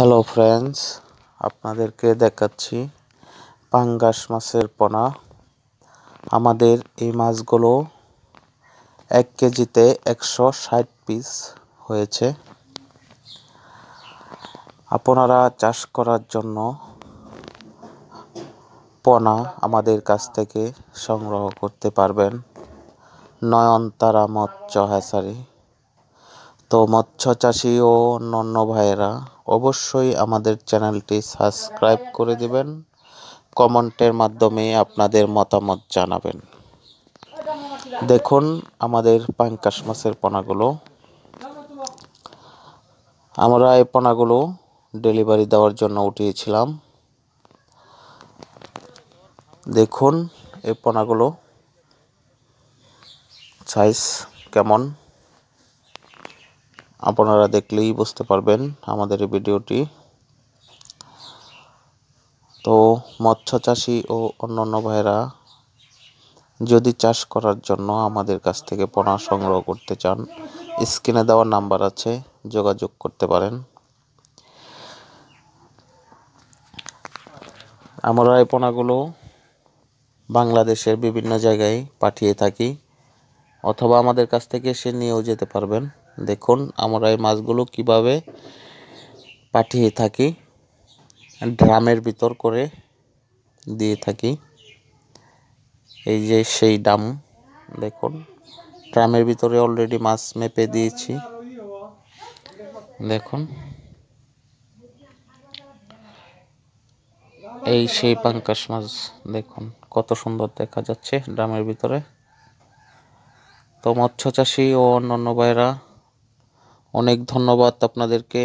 hello friends আপনাদেরকে দেখাচ্ছি পাঙ্গাস মাছের পোনা আমাদের এই মাছগুলো এক কেজিতে একশো ষাট পিস হয়েছে আপনারা চাষ করার জন্য পোনা আমাদের কাছ থেকে সংগ্রহ করতে পারবেন নয়নতারা মৎস্য হ্যাসারি তো মৎস্য চাষি ও অন্যান্য ভাইয়েরা অবশ্যই আমাদের চ্যানেলটি সাবস্ক্রাইব করে দিবেন কমেন্টের মাধ্যমে আপনাদের মতামত জানাবেন দেখুন আমাদের পাঙ্কাস মাছের পোনাগুলো আমরা এই পোনাগুলো ডেলিভারি দেওয়ার জন্য উঠিয়েছিলাম দেখুন এই পোনাগুলো সাইজ কেমন আপনারা দেখলেই বুঝতে পারবেন আমাদের এই ভিডিওটি তো মৎস্য চাষি ও অন্যান্য ভাইয়েরা যদি চাষ করার জন্য আমাদের কাছ থেকে পোনা সংগ্রহ করতে চান স্ক্রিনে দেওয়া নাম্বার আছে যোগাযোগ করতে পারেন আমরা এই পোনাগুলো বাংলাদেশের বিভিন্ন জায়গায় পাঠিয়ে থাকি অথবা আমাদের কাছ থেকে এসে নিয়েও যেতে পারবেন দেখুন আমরা এই মাছগুলো কিভাবে পাঠিয়ে থাকি ড্রামের ভিতর করে দিয়ে থাকি এই যে সেই ড্রাম দেখুন ড্রামের ভিতরে অলরেডি মাছ মেপে দিয়েছি দেখুন এই সেই পাঙ্কাশ মাছ দেখুন কত সুন্দর দেখা যাচ্ছে ড্রামের ভিতরে তো মৎস্য চাষি ও অন্যান্য ভাইরা অনেক ধন্যবাদ আপনাদেরকে